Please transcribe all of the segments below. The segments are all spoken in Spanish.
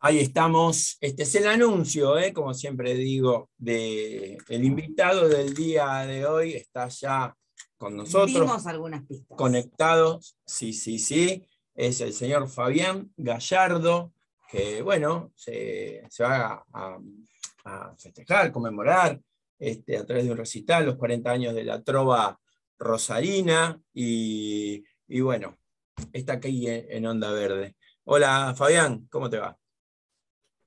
Ahí estamos. Este es el anuncio, ¿eh? como siempre digo, del invitado del día de hoy. Está ya con nosotros. vimos algunas pistas. Conectados, sí, sí, sí. Es el señor Fabián Gallardo, que bueno, se, se va a, festejar, conmemorar este, a través de un recital los 40 años de la trova rosarina. Y, y bueno, está aquí en Onda Verde. Hola Fabián, ¿cómo te va?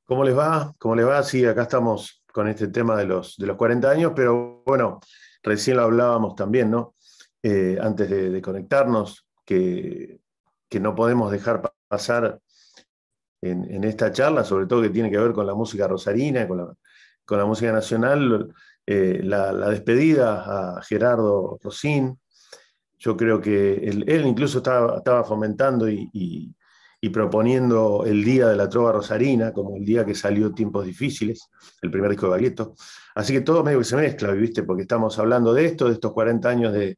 ¿Cómo les va? ¿Cómo les va? Sí, acá estamos con este tema de los, de los 40 años, pero bueno, recién lo hablábamos también, ¿no? Eh, antes de, conectarnos, que, no podemos dejar pasar en, esta charla, sobre todo que tiene que ver con la música rosarina, con la, con la música nacional, eh, la, despedida a Gerardo Rosín. Yo creo que él, incluso estaba, estaba fomentando y, y proponiendo el Día de la Trova Rosarina, como el día que salió Tiempos Difíciles, el primer disco de Baglietto. Así que todo medio que se mezcla, ¿viste? Porque estamos hablando de esto, de estos 40 años de,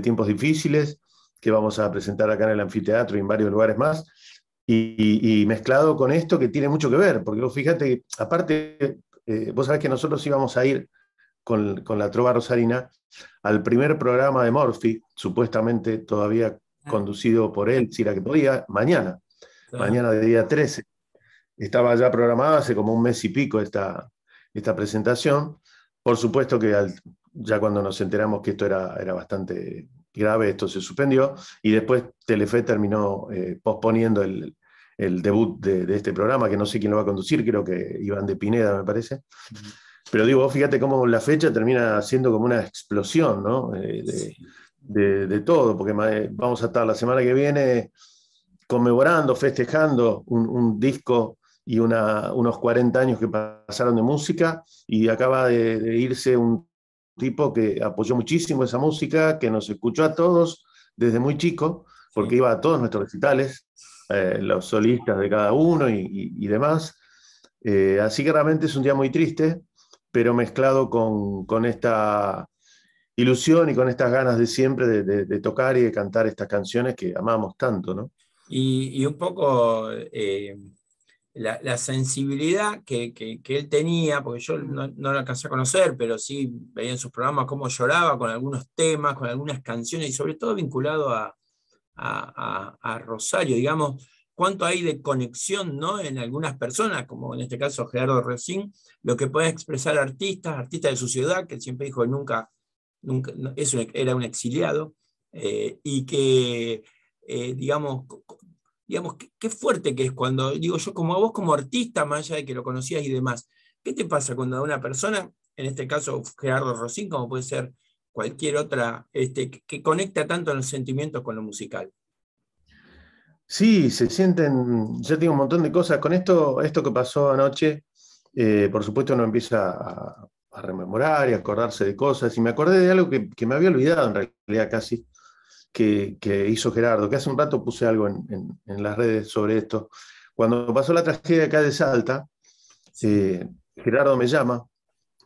Tiempos Difíciles, que vamos a presentar acá en el anfiteatro y en varios lugares más, y, mezclado con esto que tiene mucho que ver, porque vos fíjate, aparte, eh, vos sabés que nosotros íbamos a ir con, con la Trova Rosarina al primer programa de Morphy, supuestamente todavía ah. conducido por él, si era que podía, mañana mañana Mañana día 13. Estaba ya programada hace como un mes y pico esta, esta presentación. Por supuesto que ya cuando nos enteramos que esto era, era bastante grave, esto se suspendió y después Telefe terminó eh, posponiendo el, debut de, este programa, que no sé quién lo va a conducir, creo que Iván de Pineda, me parece. Pero digo, fíjate cómo la fecha termina siendo como una explosión eh, de, todo, porque eh, vamos a estar la semana que viene conmemorando, festejando un, disco y una, unos 40 años que pasaron de música y acaba de, irse un tipo que apoyó muchísimo esa música, que nos escuchó a todos desde muy chico, porque iba a todos nuestros recitales, eh, los solistas de cada uno y, demás. Eh, así que realmente es un día muy triste, pero mezclado con, esta ilusión y con estas ganas de siempre de, de tocar y de cantar estas canciones que amamos tanto, ¿no? Y, un poco eh, la, sensibilidad que, él tenía, porque yo no, no lo alcancé a conocer, pero sí veía en sus programas cómo lloraba con algunos temas, con algunas canciones, y sobre todo vinculado a, Rosario, digamos, cuánto hay de conexión ¿no? en algunas personas, como en este caso Gerardo Recín, lo que pueden expresar artistas, artistas de su ciudad, que siempre dijo que nunca, nunca era un exiliado, eh, y que eh, digamos, digamos, qué, fuerte que es cuando, digo yo, como a vos como artista, más allá de que lo conocías y demás, ¿qué te pasa cuando a una persona, en este caso Gerardo Rosín, como puede ser cualquier otra, este, que conecta tanto los sentimientos con lo musical? Sí, se sienten, yo tengo un montón de cosas. Con esto, esto que pasó anoche, eh, por supuesto uno empieza a, rememorar y acordarse de cosas. Y me acordé de algo que, que me había olvidado en realidad casi, que, hizo Gerardo, que hace un rato puse algo en, las redes sobre esto. Cuando pasó la tragedia acá de Salta, eh, Gerardo me llama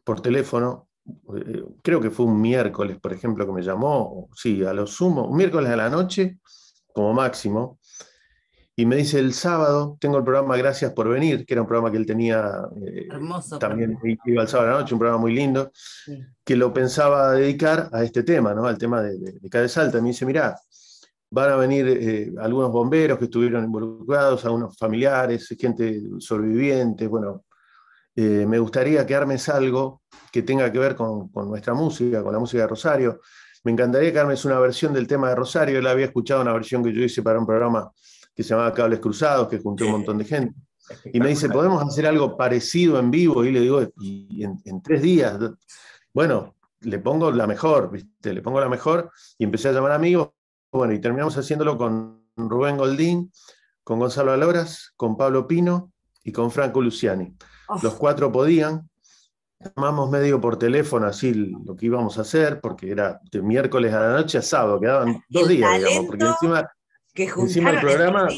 por teléfono, eh, creo que fue un miércoles, por ejemplo, que me llamó, sí, a lo sumo, un miércoles a la noche, como máximo, y me dice el sábado, tengo el programa Gracias por venir, que era un programa que él tenía eh, también iba el sábado a la noche, un programa muy lindo, que lo pensaba dedicar a este tema, Al tema de, de, de Y Me dice, mirá, van a venir eh, algunos bomberos que estuvieron involucrados, algunos familiares, gente sobreviviente, bueno. Eh, me gustaría que armes algo que tenga que ver con, con nuestra música, con la música de Rosario. Me encantaría que armes una versión del tema de Rosario. Él había escuchado una versión que yo hice para un programa que se llamaba Cables Cruzados, que juntó un montón de gente. Y me dice, ¿podemos hacer algo parecido en vivo? Y le digo, y en, tres días. Bueno, le pongo la mejor, ¿viste? Le pongo la mejor y empecé a llamar amigos. Bueno, y terminamos haciéndolo con Rubén Goldín, con Gonzalo Aloras, con Pablo Pino y con Franco Luciani. Los cuatro podían. Llamamos medio por teléfono así lo que íbamos a hacer, porque era de miércoles a la noche a sábado, quedaban dos días, digamos, porque encima que el programa,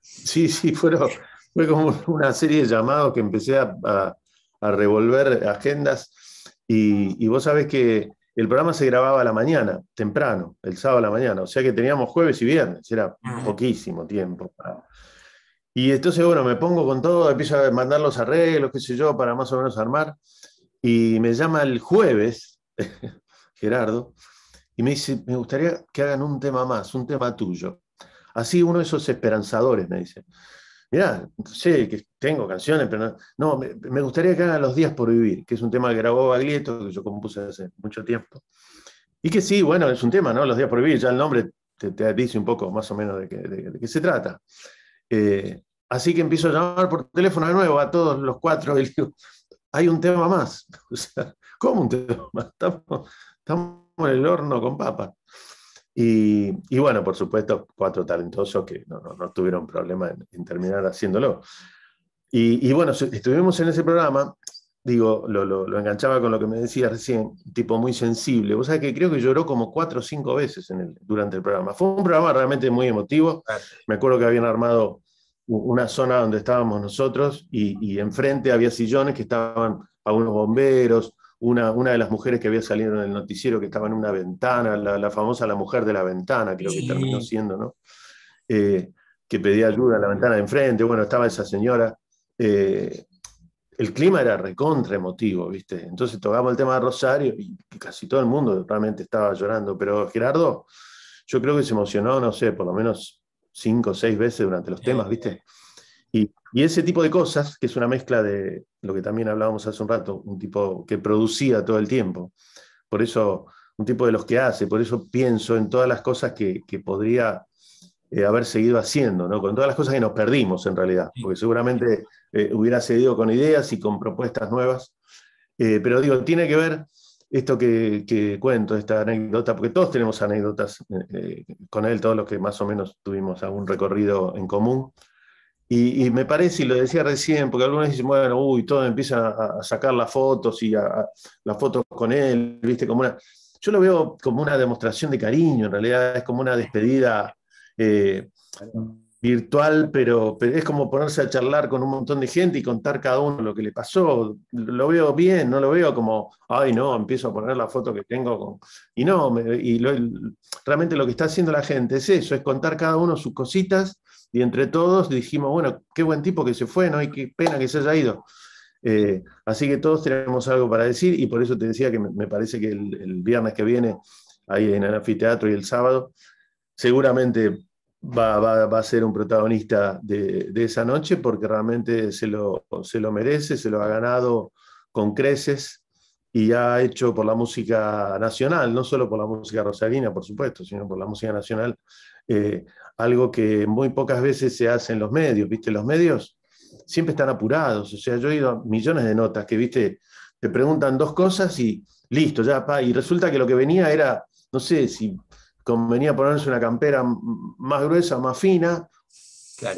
Sí, sí, fueron, fue como una serie de llamados que empecé a, revolver agendas y, y, vos sabés que el programa se grababa a la mañana, temprano, el sábado a la mañana, o sea que teníamos jueves y viernes, era ah, poquísimo tiempo. Y entonces, bueno, me pongo con todo, empiezo a mandar los arreglos, qué sé yo, para más o menos armar, y me llama el jueves, Gerardo, y me dice, me gustaría que hagan un tema más, un tema tuyo. Así uno de esos esperanzadores me dice, mirá, sé que tengo canciones, pero no, me, gustaría que hagan Los días por vivir, que es un tema que grabó Baglietto, que yo compuse hace mucho tiempo. Y que sí, bueno, es un tema, ¿no? Los días por vivir, ya el nombre te, dice un poco más o menos de qué, se trata. Eh, así que empiezo a llamar por teléfono de nuevo a todos los cuatro y digo, hay un tema más. O sea, ¿cómo un tema más? estamos el horno con papa. Y, bueno, por supuesto, cuatro talentosos que no, tuvieron problema en, terminar haciéndolo. Y, y, bueno, estuvimos en ese programa, digo, lo, enganchaba con lo que me decía recién, tipo muy sensible. Vos sea que creo que lloró como cuatro o cinco veces en el, durante el programa. Fue un programa realmente muy emotivo. Me acuerdo que habían armado una zona donde estábamos nosotros y, y enfrente había sillones que estaban algunos bomberos, una, de las mujeres que había salido en el noticiero que estaba en una ventana, la, famosa la mujer de la ventana, creo que terminó siendo, ¿no? Eh, que pedía ayuda en la ventana de enfrente, bueno, estaba esa señora. Eh, el clima era recontra ¿viste? Entonces tocamos el tema de Rosario y casi todo el mundo realmente estaba llorando, pero Gerardo, yo creo que se emocionó, no sé, por lo menos cinco o seis veces durante los temas, ¿viste? Y, ese tipo de cosas, que es una mezcla de lo que también hablábamos hace un rato, un tipo que producía todo el tiempo, por eso un tipo de los que hace, por eso pienso en todas las cosas que, que podría eh, haber seguido haciendo, ¿no? con todas las cosas que nos perdimos en realidad, porque seguramente eh, hubiera seguido con ideas y con propuestas nuevas, eh, pero digo, tiene que ver esto que, que, cuento, esta anécdota, porque todos tenemos anécdotas con él, todos los que más o menos tuvimos algún recorrido en común, y, me parece, y lo decía recién, porque algunos dicen, bueno, uy, todo empieza a, sacar las fotos y las fotos con él, viste, como una. Yo lo veo como una demostración de cariño, en realidad es como una despedida eh, virtual, pero, es como ponerse a charlar con un montón de gente y contar cada uno lo que le pasó. Lo veo bien, no lo veo como, ay, no, empiezo a poner la foto que tengo. Y no, y realmente lo que está haciendo la gente es eso, es contar cada uno sus cositas y entre todos dijimos, bueno, qué buen tipo que se fue, ¿no? Y qué pena que se haya ido. Eh, así que todos tenemos algo para decir y por eso te decía que me parece que el, viernes que viene, ahí en el anfiteatro y el sábado, seguramente va, a ser un protagonista de, esa noche porque realmente se lo, se lo merece, se lo ha ganado con creces y ha hecho por la música nacional, no solo por la música rosarina, por supuesto, sino por la música nacional, eh, algo que muy pocas veces se hace en los medios, ¿viste? Los medios siempre están apurados, o sea, yo he ido millones de notas que, ¿viste? Te preguntan dos cosas y listo, ya, pa, y resulta que lo que venía era, no sé, si convenía ponerse una campera más gruesa, más fina,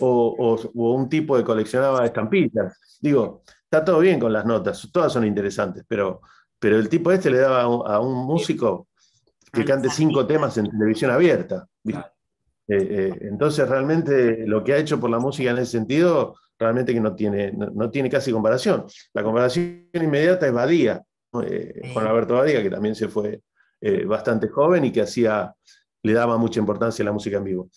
o, un tipo que coleccionaba estampillas. Digo, está todo bien con las notas, todas son interesantes, pero, pero el tipo este le daba a un, músico que cante cinco temas en televisión abierta. ¿viste? Eh, eh, entonces, realmente lo que ha hecho por la música en ese sentido, realmente que no tiene, no, tiene casi comparación. La comparación inmediata es Badía, eh, con Alberto Badía, que también se fue eh, bastante joven y que hacía, le daba mucha importancia a la música en vivo.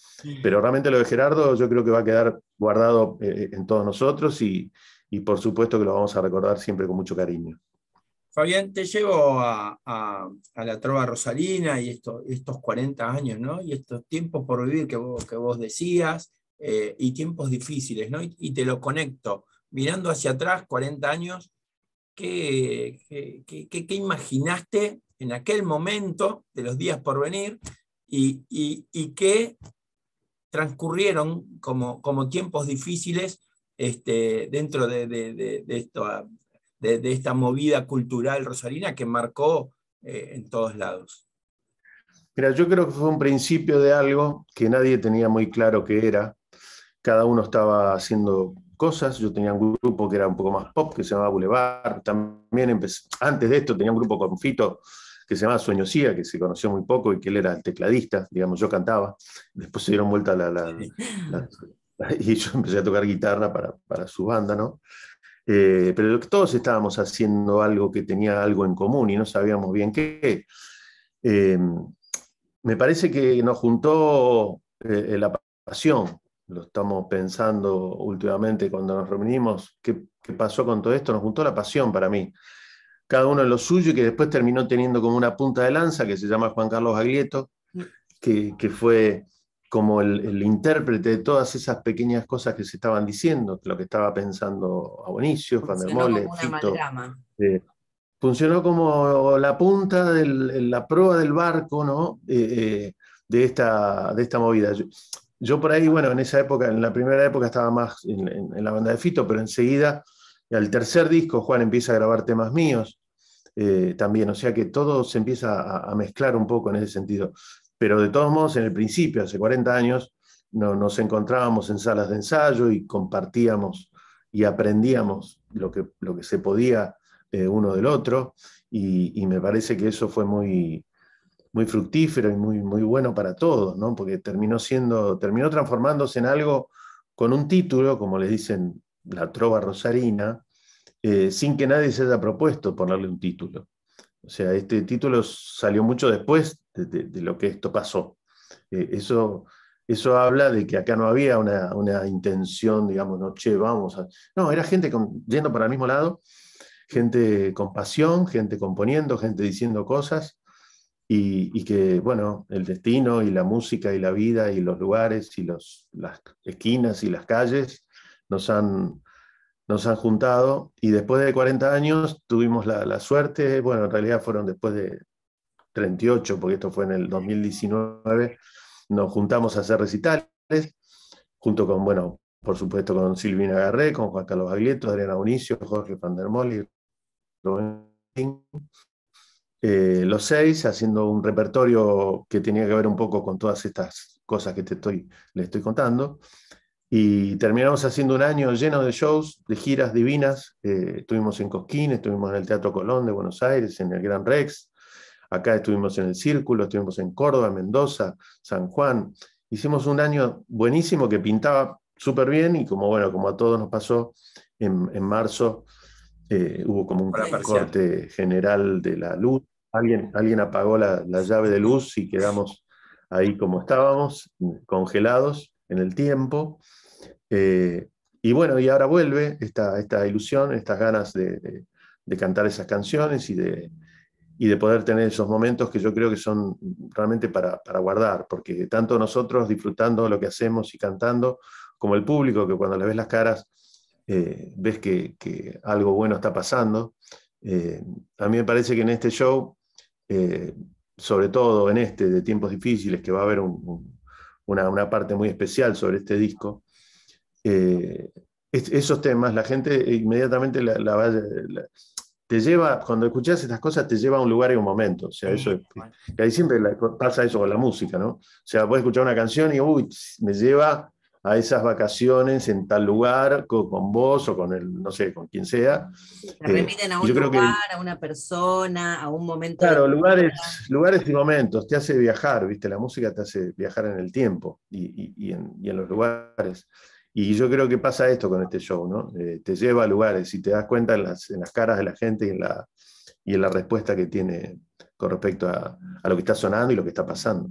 Pero realmente lo de Gerardo yo creo que va a quedar guardado en todos nosotros y por supuesto que lo vamos a recordar siempre con mucho cariño. Fabián, te llevo a, la trova Rosalina y estos 40 años, ¿no? Y estos tiempos por vivir que vos, decías, eh, y tiempos difíciles, ¿no? Y, te lo conecto. Mirando hacia atrás, 40 años, ¿qué, qué, imaginaste en aquel momento de los días por venir y, qué transcurrieron como, como tiempos difíciles este, dentro de, de, de, de, esta movida cultural rosarina que marcó eh, en todos lados? Mira, yo creo que fue un principio de algo que nadie tenía muy claro qué era. Cada uno estaba haciendo cosas. Yo tenía un grupo que era un poco más pop, que se llamaba Boulevard. También empecé, antes de esto tenía un grupo con Fito que se llamaba Sueñosía, que se conoció muy poco y que él era el tecladista, digamos, yo cantaba. Después se dieron vuelta a la, y yo empecé a tocar guitarra para, para su banda, ¿no? Eh, pero todos estábamos haciendo algo que tenía algo en común y no sabíamos bien qué. Eh, me parece que nos juntó eh, la pasión, lo estamos pensando últimamente cuando nos reunimos, ¿qué, pasó con todo esto, nos juntó la pasión para mí cada uno en lo suyo y que después terminó teniendo como una punta de lanza que se llama Juan Carlos Aglieto, mm. que fue como el, intérprete de todas esas pequeñas cosas que se estaban diciendo, lo que estaba pensando Abonicio, Juan der Mole, Fito. funcionó como la punta, de la proa del barco, ¿no? Eh, eh, de, esta, de esta movida. Yo, por ahí, bueno, en esa época, en la primera época estaba más en, la banda de Fito, pero enseguida, al tercer disco, Juan empieza a grabar temas míos. Eh, también, o sea que todo se empieza a, mezclar un poco en ese sentido. Pero de todos modos, en el principio, hace 40 años, nos encontrábamos en salas de ensayo y compartíamos y aprendíamos lo que, lo que se podía eh, uno del otro. Y, me parece que eso fue muy, muy fructífero y muy, muy bueno para todos, porque terminó, siendo, terminó transformándose en algo con un título, como les dicen la trova rosarina, eh, sin que nadie se haya propuesto ponerle un título. O sea, este título salió mucho después de, lo que esto pasó. Eh, eso, eso habla de que acá no había una, intención, digamos, no, che, vamos a... No, era gente con, yendo para el mismo lado, gente con pasión, gente componiendo, gente diciendo cosas, y, que, bueno, el destino y la música y la vida y los lugares y los, las esquinas y las calles nos han, nos han juntado y después de 40 años tuvimos la, la, suerte, bueno, en realidad fueron después de 38, porque esto fue en el 2019, nos juntamos a hacer recitales, junto con, bueno, por supuesto con Silvina Garré, con Juan Carlos Aglieto, Adriana Unicio Jorge Pandermoli, Eh, los seis, haciendo un repertorio que tenía que ver un poco con todas estas cosas que te estoy, le estoy contando. Y terminamos haciendo un año lleno de shows, de giras divinas. Eh, estuvimos en Cosquín, estuvimos en el Teatro Colón de Buenos Aires, en el Gran Rex, Acá estuvimos en el Círculo, estuvimos en Córdoba, Mendoza, San Juan. Hicimos un año buenísimo que pintaba súper bien y como bueno, como a todos nos pasó, en, marzo eh, hubo como un corte general de la luz. Alguien, alguien apagó la, llave de luz y quedamos ahí como estábamos, congelados en el tiempo. Eh, y bueno, y ahora vuelve esta, esta ilusión, estas ganas de cantar esas canciones y de, y de poder tener esos momentos que yo creo que son realmente para, para, guardar, porque tanto nosotros disfrutando lo que hacemos y cantando, como el público que cuando le ves las caras eh, ves que, que, algo bueno está pasando. Eh, a mí me parece que en este show, eh, sobre todo en este de tiempos difíciles, que va a haber una, una, parte muy especial sobre este disco, esos temas la gente inmediatamente la, la, va, la lleva, cuando escuchas estas cosas, te lleva a un lugar y un momento. O sea, eso ahí siempre pasa eso con la música, ¿no? O sea, puedes escuchar una canción y, uy, me lleva a esas vacaciones en tal lugar, con, vos o con el, no sé, con quien sea. Te eh, remiten a un lugar, a una persona, a un momento. Claro, lugares, lugares y momentos, te hace viajar, ¿viste? La música te hace viajar en el tiempo y, y en los lugares. Y yo creo que pasa esto con este show, ¿no? Eh, te lleva a lugares y te das cuenta en las, caras de la gente y en, la, y la respuesta que tiene con respecto a, lo que está sonando y lo que está pasando.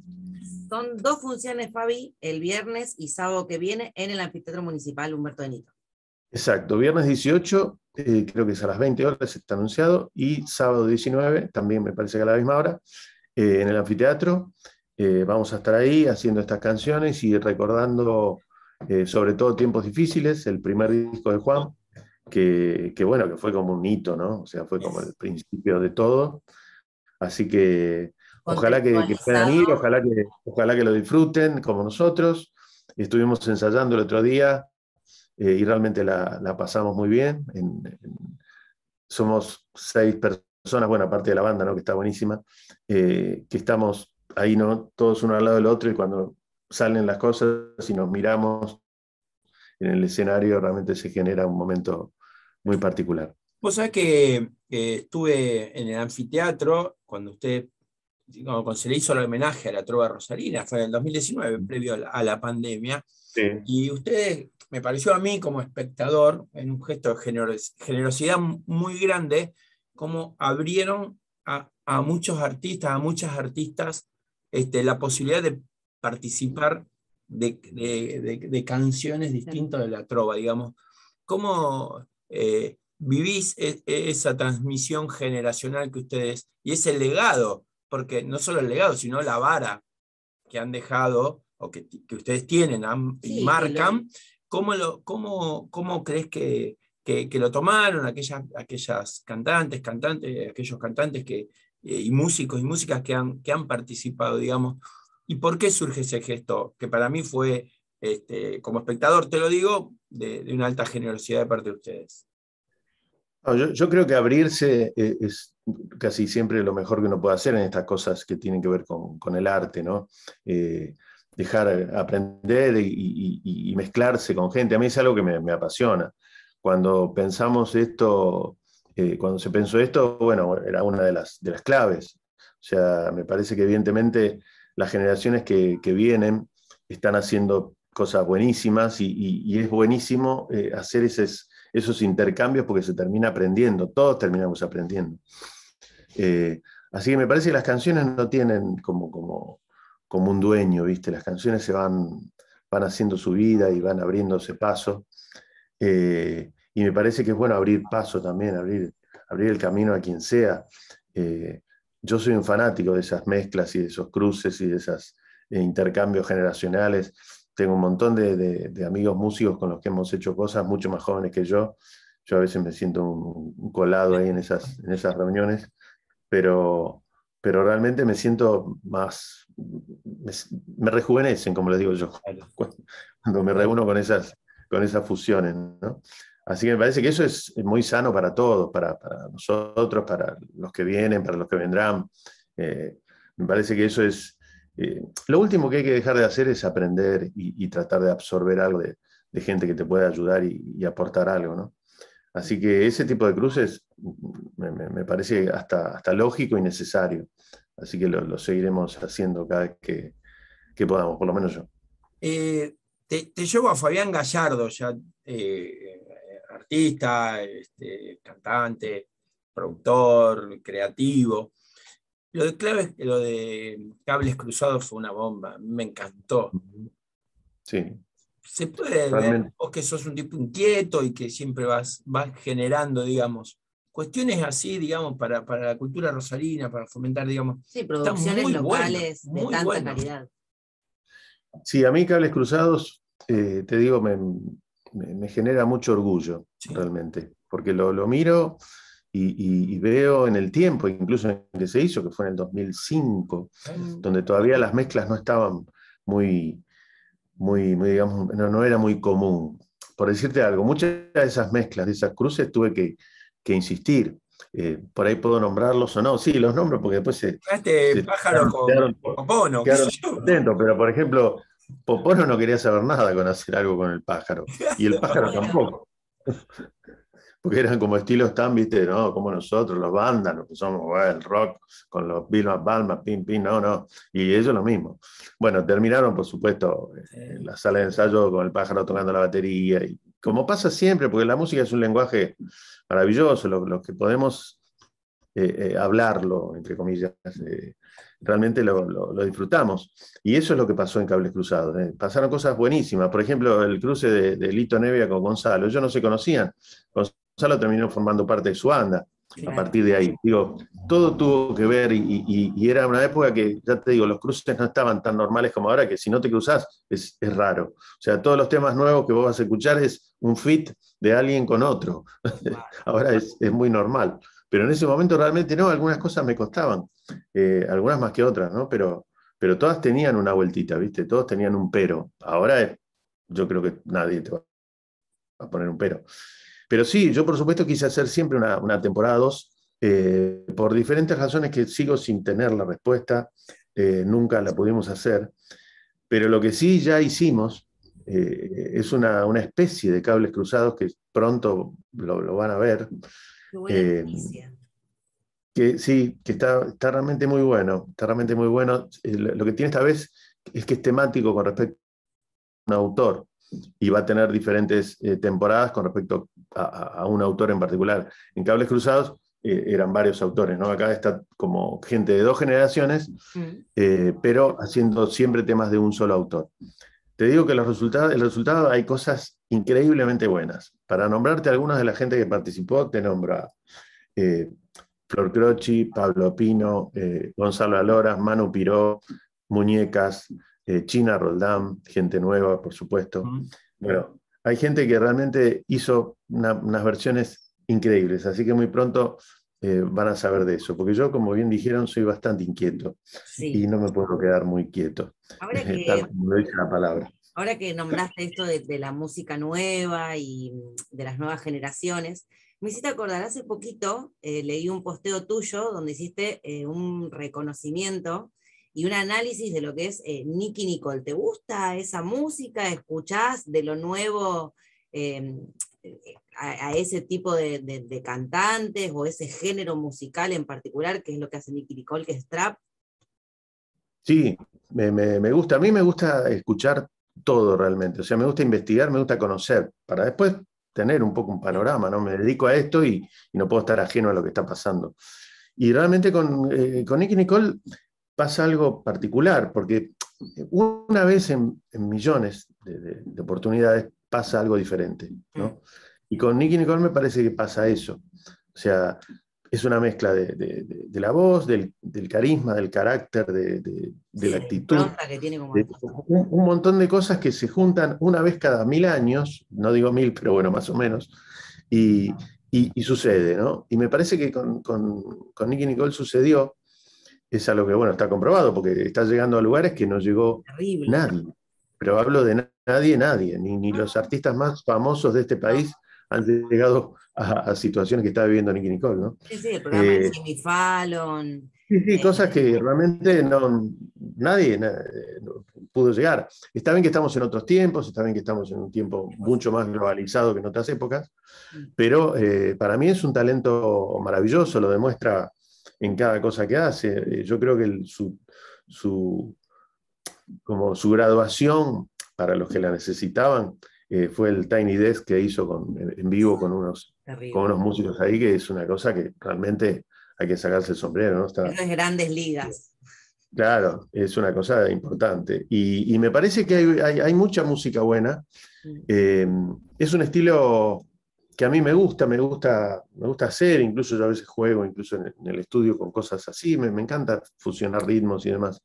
Son dos funciones, Fabi, el viernes y sábado que viene en el Anfiteatro Municipal Humberto Benito. Exacto, viernes 18, eh, creo que es a las 20 horas, está anunciado, y sábado 19, también me parece que a la misma hora, eh, en el anfiteatro. vamos a estar ahí haciendo estas canciones y recordando eh, sobre todo Tiempos Difíciles, el primer disco de Juan, que, bueno, que fue como un hito, ¿no? O sea, fue como el principio de todo. Así que ojalá que, puedan ir, ojalá que, ojalá que lo disfruten como nosotros. Estuvimos ensayando el otro día eh, y realmente la, pasamos muy bien. somos seis personas, bueno, aparte de la banda, ¿no? Que está buenísima, eh, que estamos ahí, ¿no? Todos uno al lado del otro y cuando salen las cosas y nos miramos en el escenario, realmente se genera un momento muy particular. Vos sabés que estuve en el anfiteatro cuando usted como cuando se le hizo el homenaje a la trova rosarina, fue en el 2019, previo a la, pandemia, y ustedes, me pareció a mí como espectador, en un gesto de generosidad muy grande, como abrieron a, muchos artistas, a muchas artistas, este, la posibilidad de participar de, canciones distintas de la trova, digamos. ¿Cómo eh, vivís e, e, esa transmisión generacional que ustedes, y ese legado, porque no solo el legado, sino la vara que han dejado o que, que ustedes tienen y marcan, ¿cómo, lo, cómo crees que, que, lo tomaron aquellas, aquellas cantantes, cantantes, aquellos cantantes que, eh, y músicos y músicas que han, que han participado, digamos, ¿Y por qué surge ese gesto? Que para mí fue, este, como espectador te lo digo, de, una alta generosidad de parte de ustedes. yo, creo que abrirse eh, es, casi siempre lo mejor que uno puede hacer en estas cosas que tienen que ver con, el arte, ¿no? Eh, dejar eh, aprender y, mezclarse con gente. A mí es algo que me, apasiona. Cuando pensamos esto, cuando se pensó esto, bueno, era una de las, de las claves. O sea, me parece que evidentemente las generaciones que, vienen están haciendo cosas buenísimas y, es buenísimo eh, hacer esos, esos, intercambios porque se termina aprendiendo, todos terminamos aprendiendo. Eh, así que me parece que las canciones no tienen como, como, como un dueño, ¿viste? Las canciones se van, van haciendo su vida y van abriéndose paso. Eh, y me parece que es bueno abrir paso también, abrir, abrir el camino a quien sea yo soy un fanático de esas mezclas y de esos cruces y de esos eh, intercambios generacionales. Tengo un montón de, amigos músicos con los que hemos hecho cosas mucho más jóvenes que yo. Yo a veces me siento un, colado ahí en esas, en esas reuniones, pero, pero realmente me siento más, me, rejuvenecen, como les digo yo, cuando me reúno con esas, con esas fusiones. ¿no? Así que me parece que eso es muy sano para todos, para, nosotros, para los que vienen, para los que vendrán. Eh, me parece que eso es... Eh, lo último que hay que dejar de hacer es aprender y, tratar de absorber algo de, gente que te pueda ayudar y, aportar algo, ¿no? Así que ese tipo de cruces me, parece hasta, hasta, lógico y necesario. Así que lo, seguiremos haciendo cada vez que, que, podamos, por lo menos yo. Eh, te, te, llevo a Fabián Gallardo, ya eh, artista, este, cantante, productor, creativo. Lo de clave, lo de cables cruzados fue una bomba, me encantó. Sí. Se puede ver vos que sos un tipo inquieto y que siempre vas, vas generando, digamos, cuestiones así, digamos, para, para la cultura rosarina, para fomentar, digamos. Sí, producciones locales de tanta calidad. Sí, a mí Cables Cruzados, eh, te digo, me, me, genera mucho orgullo, realmente, porque lo, lo miro y, y, veo en el tiempo, incluso en que se hizo, que fue en el 2005, mm. donde todavía las mezclas no estaban muy, muy, digamos, no, era muy común. Por decirte algo, muchas de esas mezclas, de esas cruces, tuve que, que insistir. Eh, por ahí puedo nombrarlos o no, sí, los nombro porque después se. Este pájaro con, bono. pero por ejemplo, Popolo no quería saber nada con hacer algo con el pájaro. Y el pájaro tampoco. Porque eran como estilos tan, viste, no, como nosotros, los los que somos el rock, con los Vilma Palma, pin pin no, no. Y ellos lo mismo. Bueno, terminaron, por supuesto, en eh, la sala de ensayo con el pájaro tocando la batería. Y como pasa siempre, porque la música es un lenguaje maravilloso, los lo que podemos eh, eh, hablarlo, entre comillas, realmente lo, disfrutamos. Y eso es lo que pasó en Cables Cruzados. ¿eh? Pasaron cosas buenísimas. Por ejemplo, el cruce de, Lito Nevia con Gonzalo. yo no se conocían. Gonzalo terminó formando parte de su banda a partir de ahí. Digo, todo tuvo que ver y, era una época que, ya te digo, los cruces no estaban tan normales como ahora, que si no te cruzas, es, raro. O sea, todos los temas nuevos que vos vas a escuchar es un fit de alguien con otro. ahora es, es muy normal. Pero en ese momento realmente no, algunas cosas me costaban, eh, algunas más que otras, ¿no? Pero, pero todas tenían una vueltita, ¿viste? Todos tenían un pero. Ahora eh, yo creo que nadie te va a poner un pero. Pero sí, yo por supuesto quise hacer siempre una, temporada 2, eh, por diferentes razones que sigo sin tener la respuesta, nunca la pudimos hacer, pero lo que sí ya hicimos es una, especie de cables cruzados que pronto lo, lo van a ver, eh, que sí, que está, está, realmente muy bueno, está realmente muy bueno. Eh, lo que tiene esta vez es que es temático con respecto a un autor y va a tener diferentes eh, temporadas con respecto a, un autor en particular. En Cables Cruzados eran varios autores, ¿no? Acá está como gente de dos generaciones, mm. pero haciendo siempre temas de un solo autor. Te digo que los resultados, el resultado hay cosas increíblemente buenas para nombrarte algunas de la gente que participó, te nombro eh, Flor Croci, Pablo Pino, eh, Gonzalo Aloras, Manu Piró, Muñecas, eh, China Roldán, gente nueva, por supuesto. Bueno, hay gente que realmente hizo unas versiones increíbles, así que muy pronto van a saber de eso, porque yo, como bien dijeron, soy bastante inquieto y no me puedo quedar muy quieto, Ahora que... como dice la palabra. Ahora que nombraste esto de, la música nueva y mm, de las nuevas generaciones, me hiciste acordar, hace poquito eh, leí un posteo tuyo donde hiciste eh, un reconocimiento y un análisis de lo que es eh, Nicki Nicky Nicole. ¿Te gusta esa música? ¿Escuchás de lo nuevo em, a, ese tipo de, cantantes o ese género musical en particular, que es lo que hace Nicky Nicole, que es trap? Sí, me gusta. A mí me gusta escuchar todo realmente. O sea, me gusta investigar, me gusta conocer, para después tener un poco un panorama, ¿no? Me dedico a esto y, no puedo estar ajeno a lo que está pasando. Y realmente con, eh, Nicky Nick Nicole pasa algo particular, porque una vez en, millones de, oportunidades pasa algo diferente, ¿no? Y con Nicky Nicole me parece que pasa eso. O sea, es una mezcla de, la voz, del, carisma, del carácter, de, la actitud. un, montón de cosas que se juntan una vez cada mil años, no digo mil, pero bueno, más o menos, y, sucede, ¿no? Y me parece que con, con, con Nicky Nicole sucedió, es algo que, bueno, está comprobado, porque está llegando a lugares que no llegó nadie. Pero hablo de nadie, nadie, ni, ni los artistas más famosos de este país han llegado a, situaciones que estaba viviendo Nicky Nicole, ¿no? Sí, sí, el programa de eh, Sí, sí, eh, cosas que eh, realmente no, nadie pudo llegar. Está bien que estamos en otros tiempos, está bien que estamos en un tiempo mucho más globalizado que en otras épocas, mm. pero para mí es un talento maravilloso, lo demuestra en cada cosa que hace. Yo creo que su, su, como su graduación, para los que la necesitaban, eh, fue el Tiny Desk que hizo en vivo con unos, con unos músicos ahí, que es una cosa que realmente hay que sacarse el sombrero. ¿no? grandes ligas. Claro, es una cosa importante. Y, me parece que hay, mucha música buena. Mm. Eh, es un estilo que a mí me gusta, me gusta, me gusta hacer, incluso yo a veces juego, incluso en, el estudio con cosas así, me, me encanta fusionar ritmos y demás.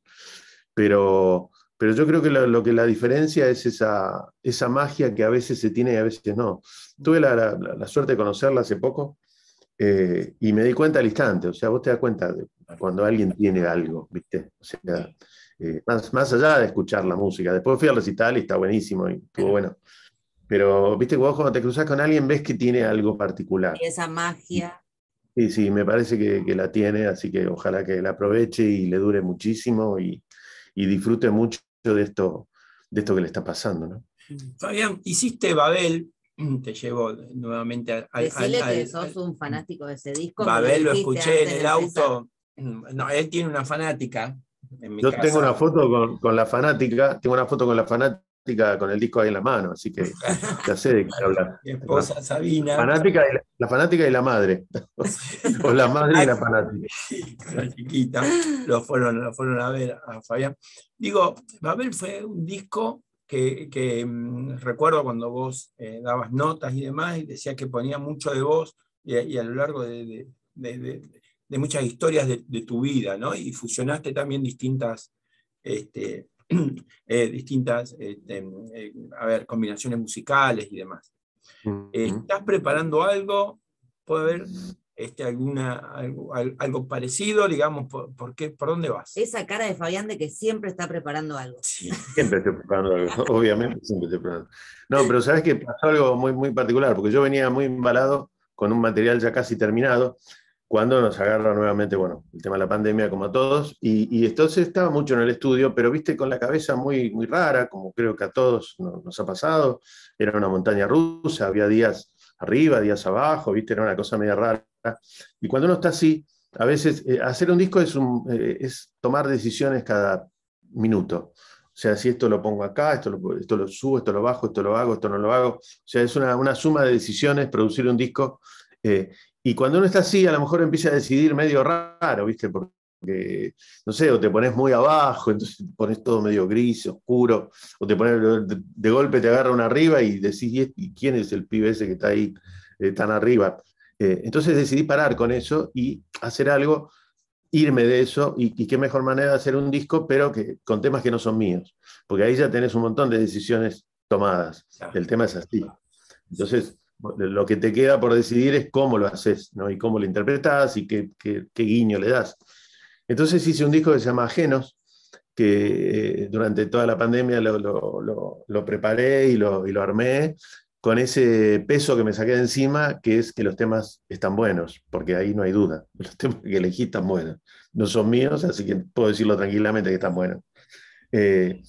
Pero pero yo creo que lo, que la diferencia es esa, esa magia que a veces se tiene y a veces no. Tuve la, la, suerte de conocerla hace poco eh, y me di cuenta al instante. O sea, vos te das cuenta cuando alguien tiene algo, ¿viste? O sea, eh, más, allá de escuchar la música. Después fui al recital y está buenísimo y estuvo bueno. Pero, ¿viste? cuando te cruzas con alguien ves que tiene algo particular. esa magia. Sí, sí, me parece que, la tiene, así que ojalá que la aproveche y le dure muchísimo y disfrute mucho de esto, de esto que le está pasando. ¿no? Fabián, hiciste Babel, mm, te llevo nuevamente al... Decirle que sos un fanático de ese disco. Babel lo, escuché en el auto. Mm, no, él tiene una fanática. Yo tengo una foto con, la fanática, tengo una foto con la fanática con el disco ahí en la mano, así que ya sé de qué hablar. Mi esposa la, Sabina. Fanática la, fanática y la madre. o la madre y la fanática. Con la chiquita, lo fueron, a ver a Fabián. Digo, Babel fue un disco que, mm, recuerdo cuando vos eh, dabas notas y demás, y decías que ponía mucho de vos y, a lo largo de, muchas historias de, tu vida, ¿no? Y fusionaste también distintas. Este, Eh, distintas este, eh, a ver, combinaciones musicales y demás. ¿Estás preparando algo? ¿Puede haber este, alguna, algo, algo, parecido, digamos, por, por, qué, ¿por dónde vas? Esa cara de Fabián de que siempre está preparando algo. Sí, siempre estoy preparando algo, obviamente siempre No, pero sabes que pasó algo muy, muy particular, porque yo venía muy embalado con un material ya casi terminado, cuando nos agarra nuevamente, bueno, el tema de la pandemia como a todos, y, entonces estaba mucho en el estudio, pero viste con la cabeza muy, muy rara, como creo que a todos nos, ha pasado, era una montaña rusa, había días arriba, días abajo, viste, era una cosa media rara, y cuando uno está así, a veces eh, hacer un disco es, eh, es tomar decisiones cada minuto. O sea, si esto lo pongo acá, esto lo, esto lo subo, esto lo bajo, esto lo hago, esto no lo hago. O sea, es una, suma de decisiones producir un disco eh, y cuando uno está así, a lo mejor empieza a decidir medio raro, ¿viste? Porque, no sé, o te pones muy abajo, entonces pones todo medio gris, oscuro, o te pones, de, golpe te agarra una arriba y decís, ¿y quién es el pibe ese que está ahí eh, tan arriba? Eh, entonces decidí parar con eso y hacer algo, irme de eso, y, qué mejor manera de hacer un disco, pero que, con temas que no son míos, porque ahí ya tenés un montón de decisiones tomadas. El tema es así. Entonces, lo que te queda por decidir es cómo lo haces, Y cómo lo interpretas y qué, guiño le das. Entonces hice un disco que se llama Ajenos, que eh, durante toda la pandemia lo, preparé y, lo, armé con ese peso que me saqué de encima, que es que los temas están buenos, porque ahí no hay duda. Los temas que elegí están buenos. No son míos, así que puedo decirlo tranquilamente que están buenos. Eh,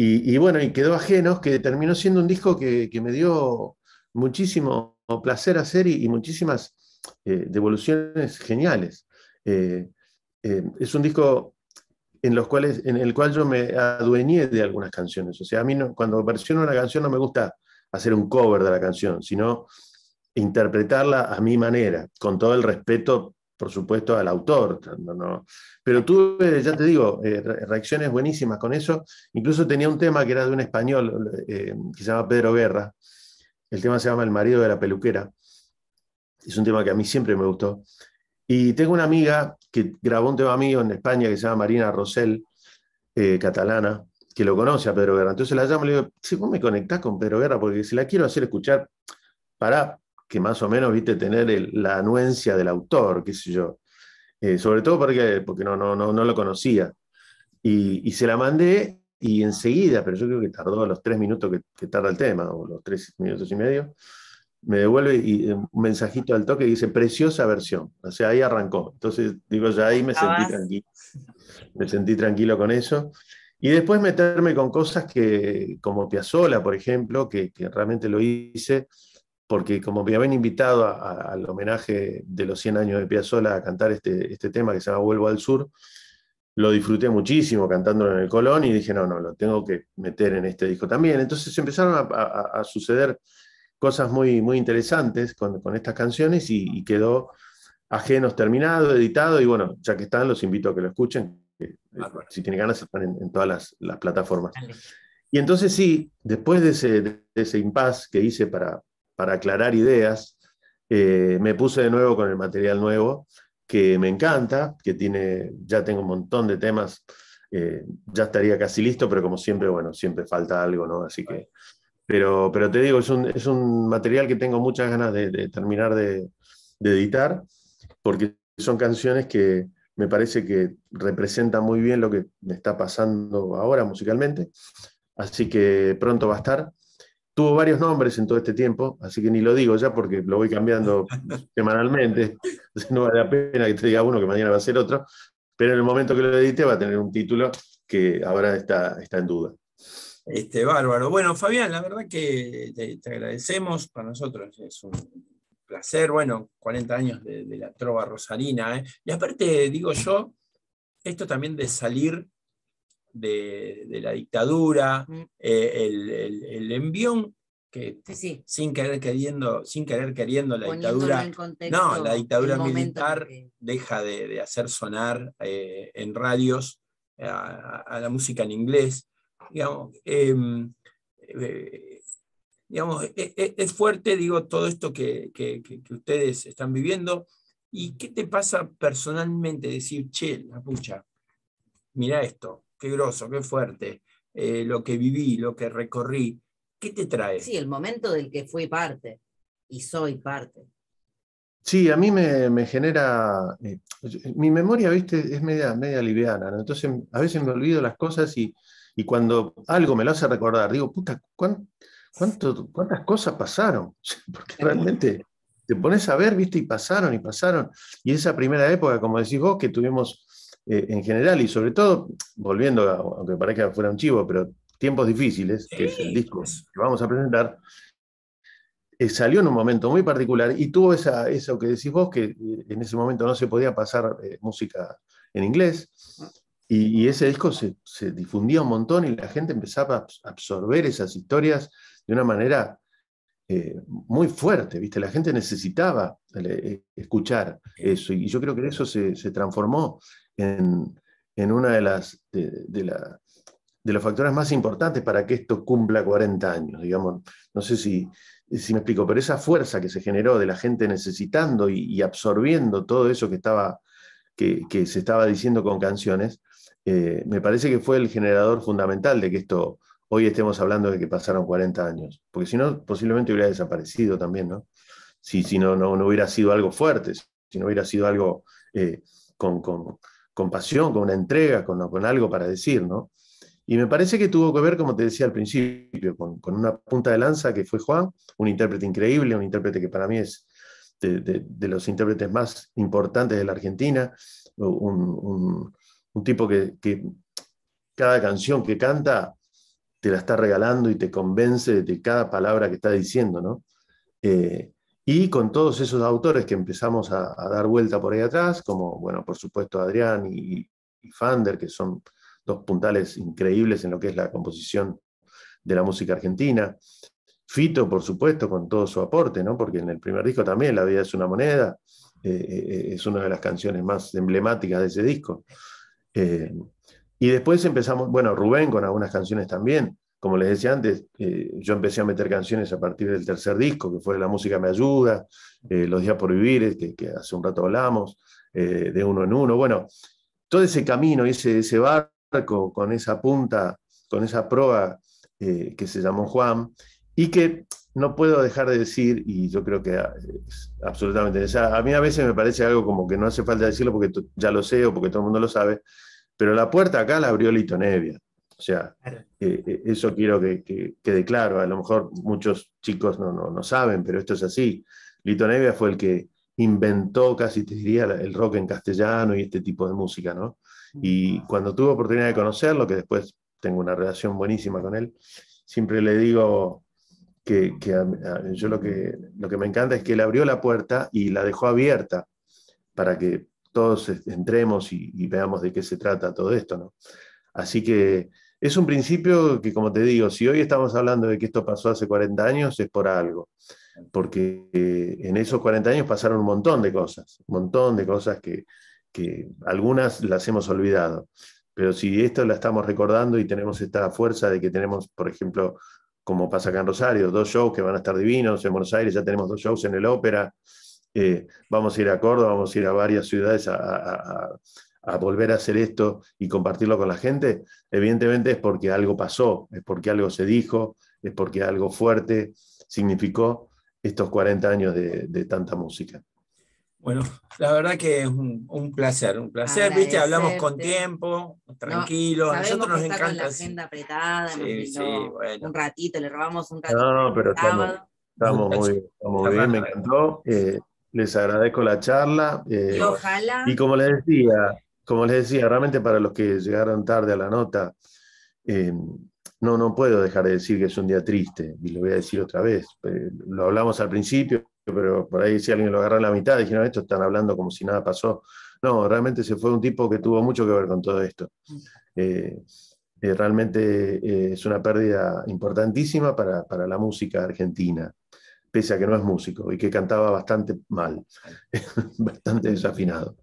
y, bueno, y quedó ajenos, que terminó siendo un disco que me dio muchísimo placer hacer y, muchísimas eh, devoluciones geniales. Eh, eh, es un disco en, los cuales, en el cual yo me adueñé de algunas canciones. O sea, a mí cuando versiono una canción no me gusta hacer un cover de la canción, sino interpretarla a mi manera, con todo el respeto, por supuesto, al autor. Pero tuve, ya te digo, reacciones buenísimas con eso. Incluso tenía un tema que era de un español que se llama Pedro Guerra, el tema se llama El marido de la peluquera. Es un tema que a mí siempre me gustó. Y tengo una amiga que grabó un tema mío en España que se llama Marina Rosell, eh, catalana, que lo conoce a Pedro Guerra. Entonces la llamo y le digo, si vos me conectás con Pedro Guerra, porque si la quiero hacer escuchar, para que más o menos, viste, tener la anuencia del autor, qué sé yo. Eh, sobre todo porque, porque no, no, no, no lo conocía. Y, y, se la mandé y ah. enseguida, pero yo creo que tardó los tres minutos que, tarda el tema, o los tres minutos y medio, me devuelve eh, un mensajito al toque y dice, preciosa versión. O sea, ahí arrancó. Entonces, digo, ya ahí me sentí tranquilo. Me sentí tranquilo con eso. Y después meterme con cosas que, como Piazzola, por ejemplo, que, realmente lo hice, porque como me habían invitado al homenaje de los 100 años de Piazzola a cantar este, este tema que se llama Vuelvo al Sur, lo disfruté muchísimo cantándolo en el Colón y dije, no, no, lo tengo que meter en este disco también. Entonces empezaron a, suceder cosas muy, muy interesantes con, estas canciones y, quedó ajenos terminado, editado y bueno, ya que están, los invito a que lo escuchen. Eh, si tiene ganas, están en, todas las, plataformas. Y entonces sí, después de ese, impasse impas que hice para, aclarar ideas, eh, me puse de nuevo con el material nuevo que me encanta, que tiene, ya tengo un montón de temas, eh, ya estaría casi listo, pero como siempre, bueno, siempre falta algo, ¿no? Así que, pero, pero te digo, es un, material que tengo muchas ganas de, terminar de, de, editar, porque son canciones que me parece que representan muy bien lo que me está pasando ahora musicalmente, así que pronto va a estar. Tuvo varios nombres en todo este tiempo, así que ni lo digo ya porque lo voy cambiando semanalmente. No vale la pena que te diga uno que mañana va a ser otro, pero en el momento que lo edite va a tener un título que ahora está, está en duda. Este, bárbaro. Bueno, Fabián, la verdad que te, agradecemos. Para nosotros es un placer, bueno, 40 años de, la trova rosarina. ¿eh? Y aparte, digo yo, esto también de salir de, la dictadura, mm. eh, el, envión que sin querer queriendo, sin querer queriendo la dictadura, no, la dictadura militar deja de, hacer sonar eh, en radios eh, a, la música en inglés, digamos, em, e, e, es, fuerte, digo, todo esto que, que ustedes están viviendo. ¿Y qué te pasa personalmente? Decir, che, la pucha, mira esto, qué groso, qué fuerte, eh, lo que viví, lo que recorrí. ¿Qué te trae? Sí, el momento del que fui parte y soy parte. Sí, a mí me, genera. Eh, mi memoria, viste, es media, media liviana, Entonces, a veces me olvido las cosas y, y cuando algo me lo hace recordar, digo, puta, ¿cuántas cosas pasaron? Porque realmente te pones a ver, viste, y pasaron y pasaron. Y esa primera época, como decís vos, que tuvimos eh, en general y sobre todo, volviendo, aunque parezca fuera un chivo, pero Tiempos Difíciles, que es el disco que vamos a presentar, eh, salió en un momento muy particular y tuvo esa, eso que decís vos, que eh, en ese momento no se podía pasar música en inglés. Y, y ese disco se, se, difundía un montón y la gente empezaba a absorber esas historias de una manera eh, muy fuerte, ¿viste? La gente necesitaba eh, escuchar eso y yo creo que eso se, transformó en, en una de las de, de, los factores más importantes para que esto cumpla 40 años, digamos. No sé si, si me explico, pero esa fuerza que se generó de la gente necesitando y, absorbiendo todo eso que, estaba, que, se estaba diciendo con canciones, eh, me parece que fue el generador fundamental de que esto hoy estemos hablando de que pasaron 40 años, porque si no, posiblemente hubiera desaparecido también, ¿no? Si, si no, no, hubiera sido algo fuerte, si no hubiera sido algo eh, con, con, con, pasión, con una entrega, con, con, algo para decir, ¿no? Y me parece que tuvo que ver, como te decía al principio, con, una punta de lanza que fue Juan, un intérprete increíble, un intérprete que para mí es de, de, los intérpretes más importantes de la Argentina, un, un, tipo que, que cada canción que canta te la está regalando y te convence de cada palabra que está diciendo, ¿no? Eh, y con todos esos autores que empezamos a, dar vuelta por ahí atrás, como, bueno, por supuesto Adrián y, Fander, que son dos puntales increíbles en lo que es la composición de la música argentina. Fito, por supuesto, con todo su aporte, ¿no? Porque en el primer disco también, La vida es una moneda, eh, eh, es una de las canciones más emblemáticas de ese disco. Y después empezamos, bueno, Rubén con algunas canciones también. Como les decía antes, eh, yo empecé a meter canciones a partir del tercer disco, que fue La Música Me Ayuda, eh, Los Días por Vivir, que, que hace un rato hablamos, eh, de uno en uno. Bueno, todo ese camino, ese, ese barco con esa punta, con esa proa que se llamó Juan, y que no puedo dejar de decir, y yo creo que es absolutamente necesario, a mí a veces me parece algo como que no hace falta decirlo porque ya lo sé o porque todo el mundo lo sabe, pero la puerta acá la abrió Lito Nevia. O sea, eh, eh, eso quiero que, quede claro. A lo mejor muchos chicos no, saben, pero esto es así. Lito Nevia fue el que inventó, casi te diría, el rock en castellano y este tipo de música, ¿no? Mm. Y cuando tuve oportunidad de conocerlo, que después tengo una relación buenísima con él, siempre le digo que, yo lo que, lo que me encanta es que él abrió la puerta y la dejó abierta para que todos eh, entremos y, veamos de qué se trata todo esto. Así que es un principio que, como te digo, si hoy estamos hablando de que esto pasó hace 40 años, es por algo, porque eh, en esos 40 años pasaron un montón de cosas, un montón de cosas que, que algunas las hemos olvidado. Pero si esto la estamos recordando y tenemos esta fuerza de que tenemos, por ejemplo, como pasa acá en Rosario, dos shows que van a estar divinos, en Buenos Aires ya tenemos dos shows en el ópera, eh, vamos a ir a Córdoba, vamos a ir a varias ciudades a, volver a hacer esto y compartirlo con la gente, evidentemente es porque algo pasó, es porque algo se dijo, es porque algo fuerte significó estos 40 años de, tanta música. Bueno, la verdad que es un, placer, un placer, viste, hablamos con tiempo, tranquilos, a nosotros nos encanta. Con la agenda apretada, sí, sí, un ratito, le robamos un ratito. No, no, pero estamos, estamos, muy, bien, me encantó les agradezco la charla. Eh, y como les decía, como les decía, realmente para los que llegaron tarde a la nota, eh, no, no puedo dejar de decir que es un día triste, y lo voy a decir otra vez. lo hablamos al principio, pero por ahí si alguien lo agarra en la mitad, dijeron, esto están hablando como si nada pasó. No, realmente se fue un tipo que tuvo mucho que ver con todo esto. Mm. Eh, realmente es una pérdida importantísima para, para la música argentina pese a que no es músico y que cantaba bastante mal, bastante desafinado.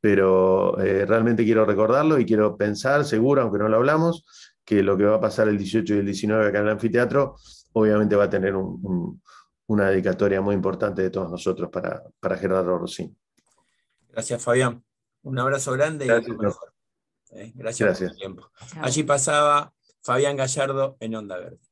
Pero eh, realmente quiero recordarlo y quiero pensar, seguro, aunque no lo hablamos, que lo que va a pasar el 18 y el 19 acá en el anfiteatro, obviamente va a tener una dedicatoria muy importante de todos nosotros para, Gerardo Rosín. Gracias, Fabián. Un abrazo grande gracias, y lo mejor. Eh. gracias, por tiempo. Allí pasaba Fabián Gallardo en Onda Verde.